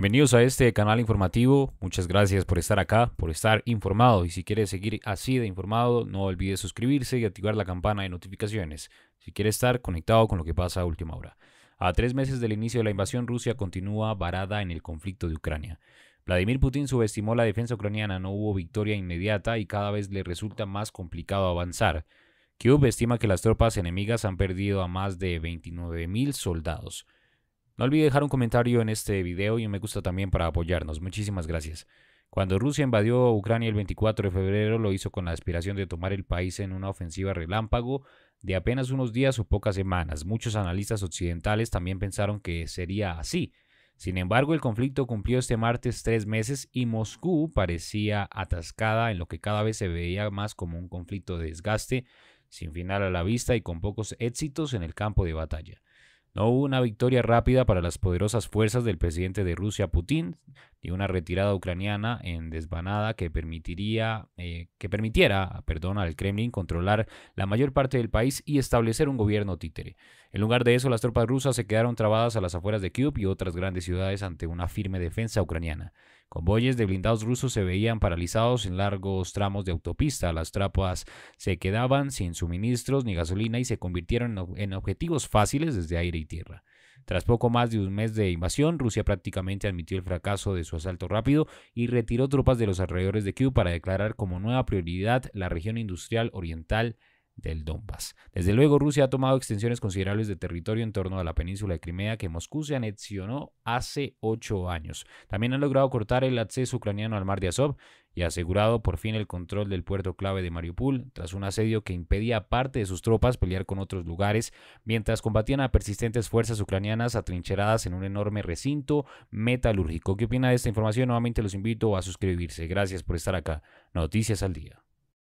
Bienvenidos a este canal informativo, muchas gracias por estar acá, por estar informado y si quieres seguir así de informado no olvides suscribirse y activar la campana de notificaciones si quieres estar conectado con lo que pasa a última hora. A tres meses del inicio de la invasión Rusia continúa varada en el conflicto de Ucrania. Vladimir Putin subestimó la defensa ucraniana, no hubo victoria inmediata y cada vez le resulta más complicado avanzar. Kiev estima que las tropas enemigas han perdido a más de 29.000 soldados. No olvide dejar un comentario en este video y un me gusta también para apoyarnos. Muchísimas gracias. Cuando Rusia invadió Ucrania el 24 de febrero lo hizo con la aspiración de tomar el país en una ofensiva relámpago de apenas unos días o pocas semanas. Muchos analistas occidentales también pensaron que sería así. Sin embargo, el conflicto cumplió este martes tres meses y Moscú parecía atascada en lo que cada vez se veía más como un conflicto de desgaste, sin final a la vista y con pocos éxitos en el campo de batalla. No hubo una victoria rápida para las poderosas fuerzas del presidente de Rusia, Putin, y una retirada ucraniana en desbanada que, permitiría, eh, que permitiera perdón, al Kremlin controlar la mayor parte del país y establecer un gobierno títere. En lugar de eso, las tropas rusas se quedaron trabadas a las afueras de Kiev y otras grandes ciudades ante una firme defensa ucraniana. Convoyes de blindados rusos se veían paralizados en largos tramos de autopista. Las tropas se quedaban sin suministros ni gasolina y se convirtieron en objetivos fáciles desde aire y tierra. Tras poco más de un mes de invasión, Rusia prácticamente admitió el fracaso de su asalto rápido y retiró tropas de los alrededores de Kiev para declarar como nueva prioridad la región industrial oriental del Donbass. Desde luego, Rusia ha tomado extensiones considerables de territorio en torno a la península de Crimea que Moscú se anexionó hace ocho años. También han logrado cortar el acceso ucraniano al mar de Azov y ha asegurado por fin el control del puerto clave de Mariupol tras un asedio que impedía a parte de sus tropas pelear con otros lugares mientras combatían a persistentes fuerzas ucranianas atrincheradas en un enorme recinto metalúrgico. ¿Qué opina de esta información? Nuevamente los invito a suscribirse. Gracias por estar acá. Noticias al día.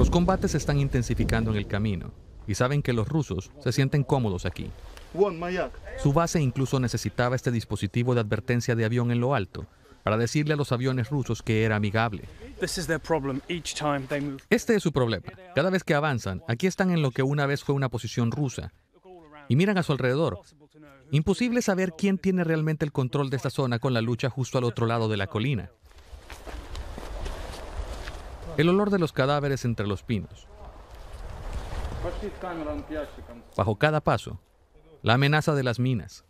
Los combates se están intensificando en el camino y saben que los rusos se sienten cómodos aquí. Su base incluso necesitaba este dispositivo de advertencia de avión en lo alto para decirle a los aviones rusos que era amigable. Este es su problema. Cada vez que avanzan, aquí están en lo que una vez fue una posición rusa y miran a su alrededor. Imposible saber quién tiene realmente el control de esta zona con la lucha justo al otro lado de la colina el olor de los cadáveres entre los pinos. Bajo cada paso, la amenaza de las minas.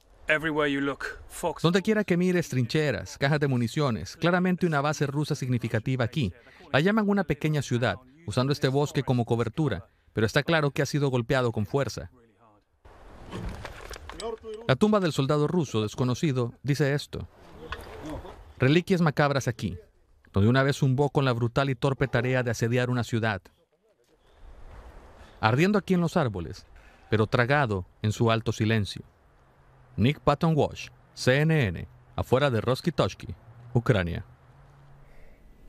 Donde quiera que mires, trincheras, cajas de municiones, claramente una base rusa significativa aquí. La llaman una pequeña ciudad, usando este bosque como cobertura, pero está claro que ha sido golpeado con fuerza. La tumba del soldado ruso desconocido dice esto. Reliquias macabras aquí, donde una vez zumbó con la brutal y torpe tarea de asediar una ciudad. Ardiendo aquí en los árboles, pero tragado en su alto silencio. Nick Patton Walsh, CNN, afuera de Roskitoshki, Ucrania.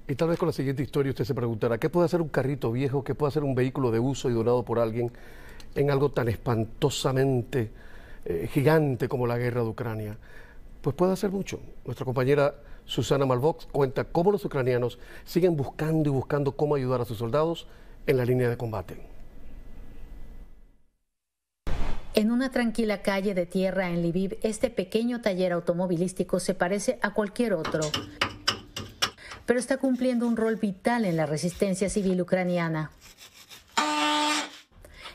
Y tal vez con la siguiente historia usted se preguntará, ¿qué puede hacer un carrito viejo, qué puede hacer un vehículo de uso y donado por alguien en algo tan espantosamente eh, gigante como la guerra de Ucrania? Pues puede hacer mucho. Nuestra compañera Susana Malvox cuenta cómo los ucranianos siguen buscando y buscando cómo ayudar a sus soldados en la línea de combate. En una tranquila calle de tierra en Lviv, este pequeño taller automovilístico se parece a cualquier otro, pero está cumpliendo un rol vital en la resistencia civil ucraniana.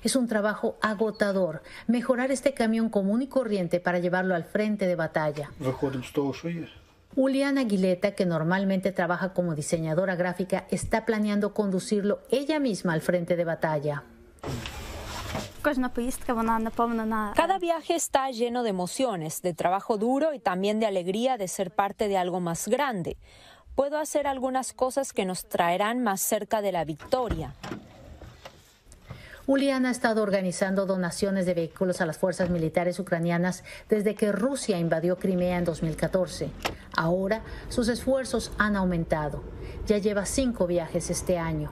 Es un trabajo agotador mejorar este camión común y corriente para llevarlo al frente de batalla. Juliana Aguileta, que normalmente trabaja como diseñadora gráfica, está planeando conducirlo ella misma al frente de batalla. Pues Cada viaje está lleno de emociones, de trabajo duro y también de alegría de ser parte de algo más grande. Puedo hacer algunas cosas que nos traerán más cerca de la victoria. Julián ha estado organizando donaciones de vehículos a las fuerzas militares ucranianas desde que Rusia invadió Crimea en 2014. Ahora sus esfuerzos han aumentado. Ya lleva cinco viajes este año.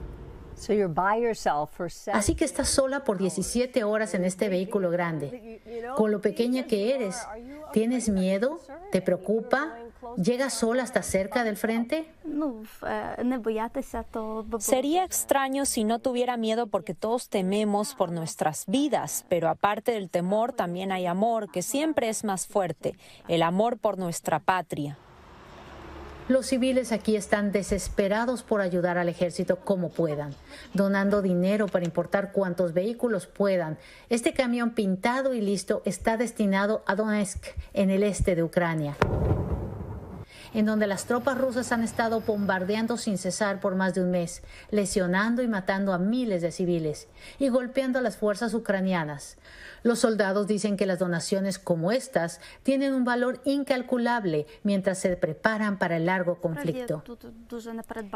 Así que estás sola por 17 horas en este vehículo grande. Con lo pequeña que eres, ¿tienes miedo? ¿Te preocupa? ¿Llegas sola hasta cerca del frente? Eh, Sería extraño si no tuviera miedo porque todos tememos por nuestras vidas, pero aparte del temor también hay amor que siempre es más fuerte, el amor por nuestra patria. Los civiles aquí están desesperados por ayudar al ejército como puedan, donando dinero para importar cuantos vehículos puedan. Este camión pintado y listo está destinado a Donetsk, en el este de Ucrania en donde las tropas rusas han estado bombardeando sin cesar por más de un mes, lesionando y matando a miles de civiles y golpeando a las fuerzas ucranianas. Los soldados dicen que las donaciones como estas tienen un valor incalculable mientras se preparan para el largo conflicto.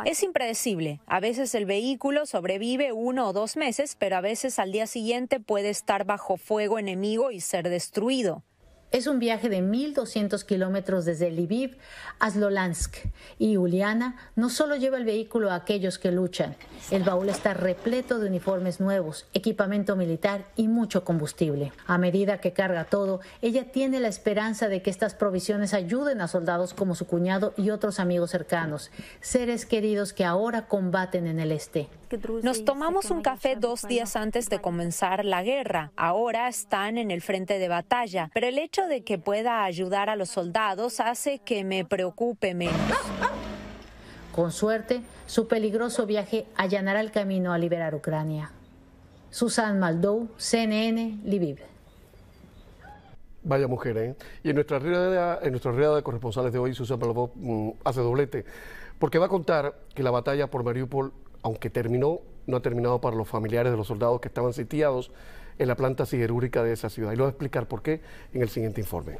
Es impredecible. A veces el vehículo sobrevive uno o dos meses, pero a veces al día siguiente puede estar bajo fuego enemigo y ser destruido. Es un viaje de 1.200 kilómetros desde Lviv a Slolansk y Uliana no solo lleva el vehículo a aquellos que luchan, el baúl está repleto de uniformes nuevos, equipamiento militar y mucho combustible. A medida que carga todo, ella tiene la esperanza de que estas provisiones ayuden a soldados como su cuñado y otros amigos cercanos, seres queridos que ahora combaten en el este. Nos tomamos un café dos días antes de comenzar la guerra. Ahora están en el frente de batalla, pero el hecho de que pueda ayudar a los soldados hace que me preocupe menos. Con suerte, su peligroso viaje allanará el camino a liberar Ucrania. Susan Maldou, CNN, Lviv. Vaya mujer, ¿eh? Y en nuestra rueda, en de corresponsales de hoy, Susan Maldou mm, hace doblete, porque va a contar que la batalla por Mariupol aunque terminó, no ha terminado para los familiares de los soldados que estaban sitiados en la planta siderúrgica de esa ciudad. Y lo voy a explicar por qué en el siguiente informe.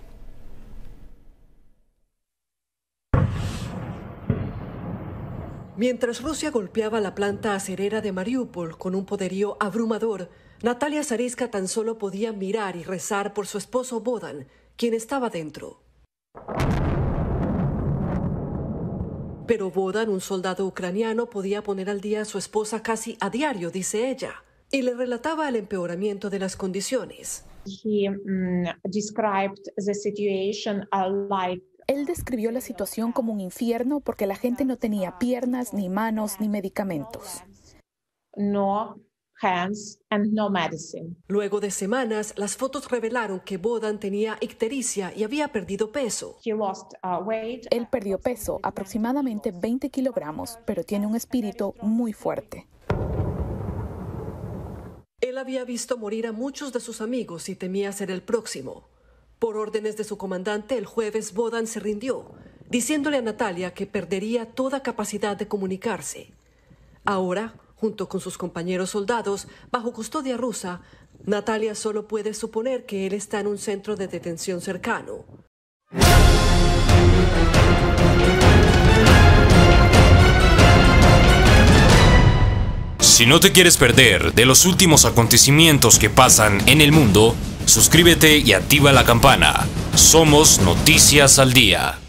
Mientras Rusia golpeaba la planta acerera de Mariupol con un poderío abrumador, Natalia Zariska tan solo podía mirar y rezar por su esposo Bodan, quien estaba dentro. Pero Bodan, un soldado ucraniano, podía poner al día a su esposa casi a diario, dice ella, y le relataba el empeoramiento de las condiciones. Mm, él describió la situación como un infierno porque la gente no tenía piernas, ni manos, ni medicamentos. No and no Luego de semanas, las fotos revelaron que Bodan tenía ictericia y había perdido peso. Uh, Él perdió peso, aproximadamente 20 kilogramos, pero tiene un espíritu muy fuerte. Él había visto morir a muchos de sus amigos y temía ser el próximo. Por órdenes de su comandante, el jueves Bodan se rindió, diciéndole a Natalia que perdería toda capacidad de comunicarse. Ahora, junto con sus compañeros soldados, bajo custodia rusa, Natalia solo puede suponer que él está en un centro de detención cercano. Si no te quieres perder de los últimos acontecimientos que pasan en el mundo, suscríbete y activa la campana. Somos Noticias al Día.